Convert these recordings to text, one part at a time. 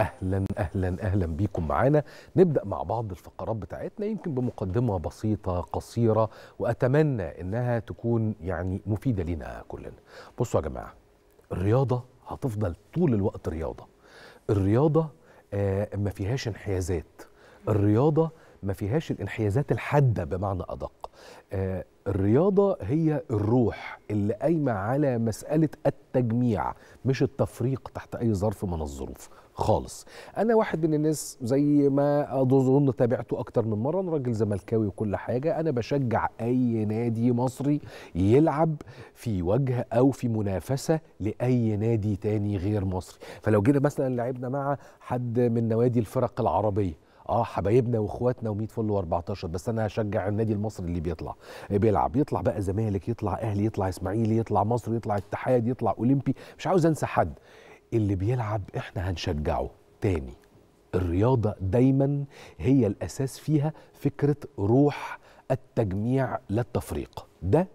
اهلا اهلا اهلا بيكم معانا نبدا مع بعض الفقرات بتاعتنا يمكن بمقدمه بسيطه قصيره واتمنى انها تكون يعني مفيده لينا كلنا بصوا يا جماعه الرياضه هتفضل طول الوقت رياضه الرياضه آه ما فيهاش انحيازات الرياضه ما فيهاش الانحيازات الحاده بمعنى ادق آه، الرياضة هي الروح اللي قايمة على مسألة التجميع مش التفريق تحت أي ظرف من الظروف خالص أنا واحد من الناس زي ما أظن تابعته أكتر من مرة أنا راجل زملكاوي وكل حاجة أنا بشجع أي نادي مصري يلعب في وجه أو في منافسة لأي نادي تاني غير مصري فلو جينا مثلا لعبنا مع حد من نوادي الفرق العربية اه حبايبنا واخواتنا و100 فل و14 بس انا هشجع النادي المصري اللي بيطلع آه، بيلعب يطلع بقى زمالك يطلع اهلي يطلع اسماعيلي يطلع مصر يطلع اتحاد يطلع اولمبي مش عاوز انسى حد اللي بيلعب احنا هنشجعه تاني الرياضه دايما هي الاساس فيها فكره روح التجميع لا التفريق ده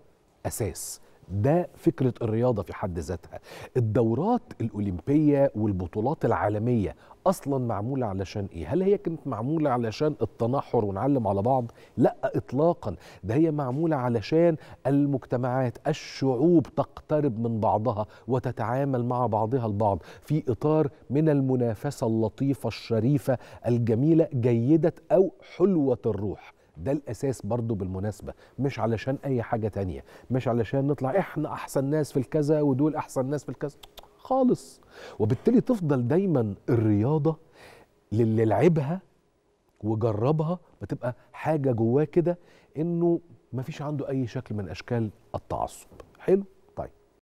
اساس ده فكرة الرياضة في حد ذاتها الدورات الأولمبية والبطولات العالمية أصلا معمولة علشان إيه؟ هل هي كانت معمولة علشان التنحر ونعلم على بعض؟ لا إطلاقا ده هي معمولة علشان المجتمعات الشعوب تقترب من بعضها وتتعامل مع بعضها البعض في إطار من المنافسة اللطيفة الشريفة الجميلة جيدة أو حلوة الروح ده الاساس برضو بالمناسبه مش علشان اي حاجه تانية مش علشان نطلع احنا احسن ناس في الكذا ودول احسن ناس في الكذا خالص وبالتالي تفضل دايما الرياضه للي لعبها وجربها بتبقى حاجه جواه كده انه مفيش عنده اي شكل من اشكال التعصب حلو